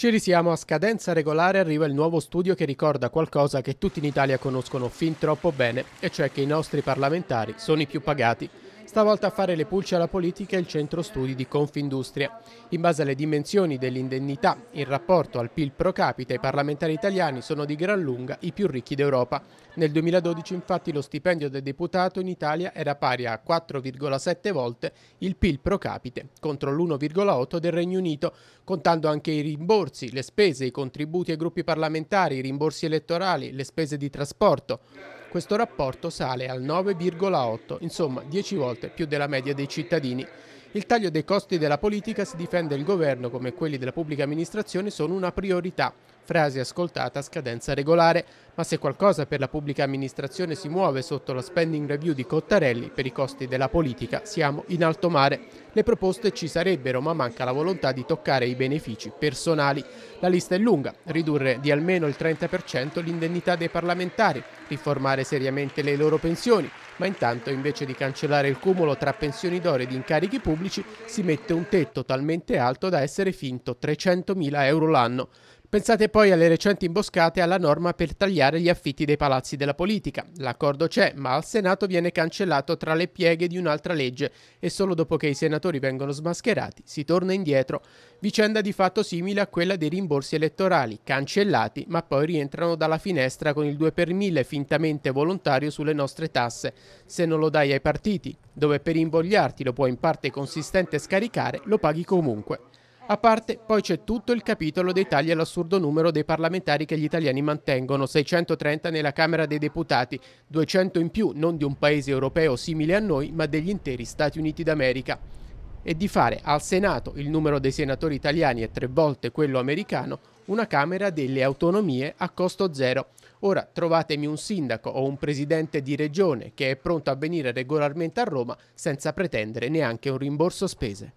Ci risiamo a scadenza regolare arriva il nuovo studio che ricorda qualcosa che tutti in Italia conoscono fin troppo bene, e cioè che i nostri parlamentari sono i più pagati. Stavolta a fare le pulce alla politica il centro studi di Confindustria. In base alle dimensioni dell'indennità in rapporto al PIL pro capite, i parlamentari italiani sono di gran lunga i più ricchi d'Europa. Nel 2012 infatti lo stipendio del deputato in Italia era pari a 4,7 volte il PIL pro capite contro l'1,8 del Regno Unito, contando anche i rimborsi, le spese, i contributi ai gruppi parlamentari, i rimborsi elettorali, le spese di trasporto. Questo rapporto sale al 9,8, insomma 10 volte più della media dei cittadini. Il taglio dei costi della politica si difende il governo come quelli della pubblica amministrazione sono una priorità, frase ascoltata a scadenza regolare, ma se qualcosa per la pubblica amministrazione si muove sotto la spending review di Cottarelli, per i costi della politica siamo in alto mare. Le proposte ci sarebbero, ma manca la volontà di toccare i benefici personali. La lista è lunga, ridurre di almeno il 30% l'indennità dei parlamentari, riformare seriamente le loro pensioni, ma intanto invece di cancellare il cumulo tra pensioni d'oro ed incarichi pubblici si mette un tetto talmente alto da essere finto 300.000 euro l'anno. Pensate poi alle recenti imboscate alla norma per tagliare gli affitti dei palazzi della politica. L'accordo c'è, ma al Senato viene cancellato tra le pieghe di un'altra legge e solo dopo che i senatori vengono smascherati si torna indietro. Vicenda di fatto simile a quella dei rimborsi elettorali, cancellati ma poi rientrano dalla finestra con il 2 per 1000 fintamente volontario sulle nostre tasse. Se non lo dai ai partiti, dove per imbogliarti lo puoi in parte consistente scaricare, lo paghi comunque. A parte poi c'è tutto il capitolo dei tagli all'assurdo numero dei parlamentari che gli italiani mantengono, 630 nella Camera dei Deputati, 200 in più non di un paese europeo simile a noi, ma degli interi Stati Uniti d'America e di fare al Senato il numero dei senatori italiani è tre volte quello americano una Camera delle autonomie a costo zero. Ora trovatemi un sindaco o un presidente di regione che è pronto a venire regolarmente a Roma senza pretendere neanche un rimborso spese.